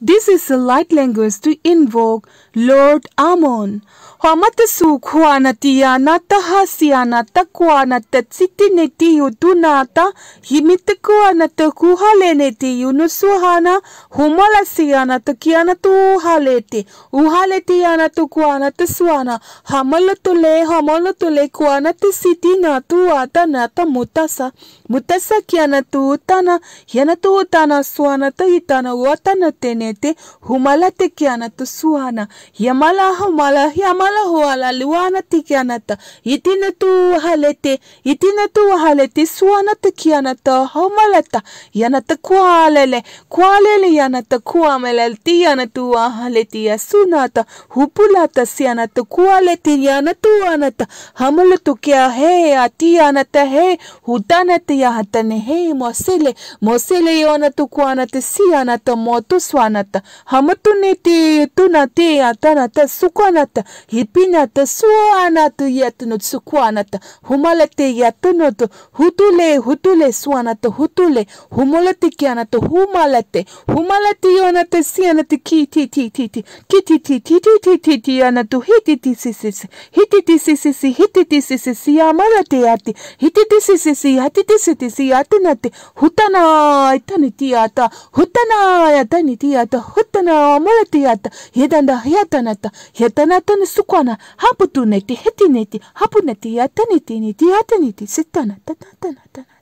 This is the light language to invoke Lord Amon. Homatasu kuanatia nata hasianata kuanata tsitineti utunata himitakuanata kuhaleneti unusuhana humalasianata kianatu uhaleti uhaleti anatu kuanata suana hamalatule hamalatule kuanata sitinatu atanata mutasa mutasa kianatu utana yanatu utana suanata itana uatanatene te humala te kiana tu suana yamala humala yamala huala luana te kiana ta itina tu halete itina tu halete suana te kiana ta humala ta yana ta kualele kualele yana ta kuamele ti yana tu halete ya sunata hupula ta siana ta kualete yana tu anata हमल तो क्या है आती आनत है हुता नत या हतन है मोसेले मोसेले योनतु क्वानत सियानत मोतु स्वान Hitanata, hamatonete, tonate, atanata, sukanata, hipinata, suanata, yatunot, sukuanata, humalate, yatunot, hutule, hutule, suanata, hutule, humolate, kianata, humalate, humalate, yonata, sianata, ki, ti, ti, ti, ti, ki, ti, ti, ti, ti, ti, ti, ti, yanatu, hiti, ti, si, si, si, hiti, ti, si, si, si, hiti, ti, si, si, si, yamalate, yati, hiti, ti, si, si, si, hati, ti, si, ti, si, yatinate, hutana, itaniti, yata, hutana, yataniti, yata, ata hutana omolati ata hidanda hiatana t a hitana a tana sukwana haputu neti heti neti hapu neti yataniti niti yataniti sitana t a t a t a tatana